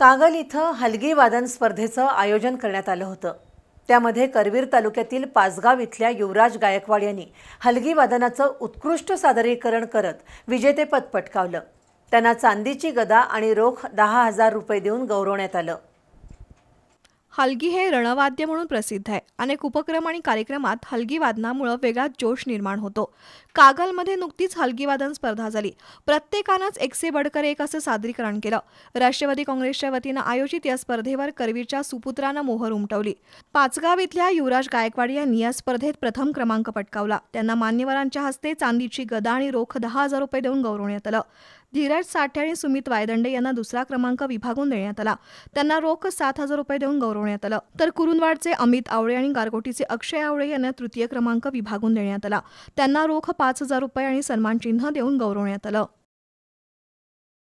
कागल इथं हलगी वादन स्पर्धेचं आयोजन करण्यात आलं होतं त्यामध्ये करवीर तालुक्यातील पाचगाव इथल्या युवराज गायकवाड यांनी हलगी वादनाचं उत्कृष्ट सादरीकरण करत विजेतेपद पटकावलं त्यांना चांदीची गदा आणि रोख दहा हजार रुपये देऊन गौरवण्यात आलं हलगी हे रणवाद्य म्हणून प्रसिद्ध आहे अनेक उपक्रम आणि कार्यक्रमात हलगी वादनामुळे वेगात जोश निर्माण होतो कागलमध्ये नुकतीच वादन स्पर्धा झाली प्रत्येकानंच एकसे बडकर एक असं सादरीकरण केलं राष्ट्रवादी काँग्रेसच्या वतीनं आयोजित या स्पर्धेवर करवीरच्या सुपुत्रानं मोहर उमटवली पाचगाव इथल्या युवराज गायकवाड यांनी या स्पर्धेत प्रथम क्रमांक पटकावला त्यांना मान्यवरांच्या हस्ते चांदीची गदा आणि रोख दहा हजार रुपये देऊन गौरवण्यात आलं धीरज साठे आणि सुमित वायदंडे यांना दुसरा क्रमांक विभागून देण्यात आला त्यांना रोख सात हजार रुपये देऊन गौरवण्यात आलं तर कुरुंदवाडचे अमित आवळे आणि गारगोटीचे अक्षय आवळे यांना तृतीय क्रमांक विभागून देण्यात आला त्यांना रोख पाच हजार रुपये आणि सन्मान चिन्ह देऊन गौरवण्यात आलं